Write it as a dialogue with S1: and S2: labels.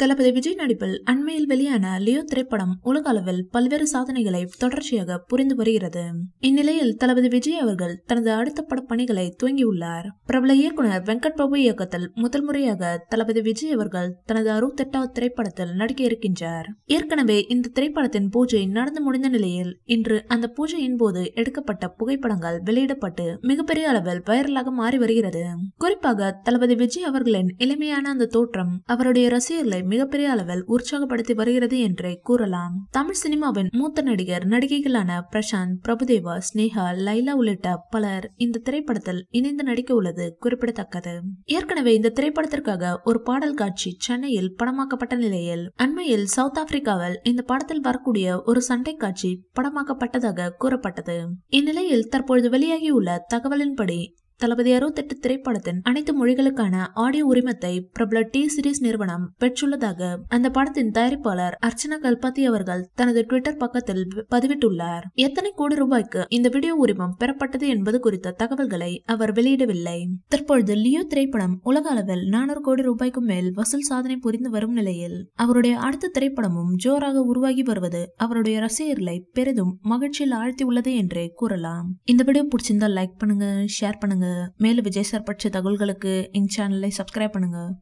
S1: தளபதி விஜய் நடிப்பில் அண்மையில் வெளியான லியோ திரைப்படம் உலக அளவில் பல்வேறு சாதனைகளை தொடர்ச்சியாக புரிந்து வருகிறது இந்நிலையில் தளபதி விஜய் அவர்கள் தனது அடுத்த படப்பணிகளை துவங்கியுள்ளார் பிரபல இயக்குனர் வெங்கட் பிரபு இயக்கத்தில் முதல் முறையாக தளபதி விஜய் அவர்கள் தனது அறுபத்தெட்டாவது திரைப்படத்தில் நடிக்க இருக்கின்றார் ஏற்கனவே இந்த திரைப்படத்தின் பூஜை நடந்து முடிந்த நிலையில் இன்று அந்த பூஜையின் போது எடுக்கப்பட்ட புகைப்படங்கள் வெளியிடப்பட்டு மிகப்பெரிய அளவில் வைரலாக மாறி வருகிறது குறிப்பாக தளபதி விஜய் அவர்களின் இளமையான அந்த தோற்றம் அவருடைய ரசிகர்களை மிகப்பெரிய அளவில் உற்சாகப்படுத்தி வருகிறது என்றே கூறலாம் தமிழ் சினிமாவின் மூத்த நடிகர் நடிகைகளான பிரசாந்த் பிரபுதேவா ஸ்னேகா லைலா உள்ளிட்ட பலர் இந்த திரைப்படத்தில் இணைந்து நடிக்க உள்ளது குறிப்பிடத்தக்கது ஏற்கனவே இந்த திரைப்படத்திற்காக ஒரு பாடல் காட்சி சென்னையில் படமாக்கப்பட்ட நிலையில் அண்மையில் சவுத் ஆப்பிரிக்காவில் இந்த படத்தில் வரக்கூடிய ஒரு சண்டை காட்சி படமாக்கப்பட்டதாக கூறப்பட்டது இந்நிலையில் தற்பொழுது வெளியாகியுள்ள தகவலின்படி தளபதி அறுபத்தெட்டு திரைப்படத்தின் அனைத்து மொழிகளுக்கான ஆடியோ உரிமத்தை பிரபல டி சீரிஸ் நிறுவனம் பெற்றுள்ளதாக அந்த படத்தின் தயாரிப்பாளர் அர்ச்சனா கல்பாத்தி அவர்கள் தனது ட்விட்டர் பக்கத்தில் பதிவிட்டுள்ளார் எத்தனை கோடி ரூபாய்க்கு இந்த வீடியோ உரிமம் பெறப்பட்டது என்பது குறித்த தகவல்களை அவர் வெளியிடவில்லை தற்பொழுது லியோ திரைப்படம் உலக அளவில் நானூறு கோடி ரூபாய்க்கும் மேல் வசூல் சாதனை புரிந்து வரும் நிலையில் அவருடைய அடுத்த திரைப்படமும் ஜோராக உருவாகி வருவது அவருடைய ரசிகர்களை பெரிதும் மகிழ்ச்சியில் ஆழ்த்தி உள்ளது என்றே கூறலாம் இந்த வீடியோ பிடிச்சிருந்தா லைக் பண்ணுங்க ஷேர் பண்ணுங்க மேலும் விஜய் சார் பட்ச தகவல்களுக்கு என் சேனலை சப்ஸ்கிரைப் பண்ணுங்கள்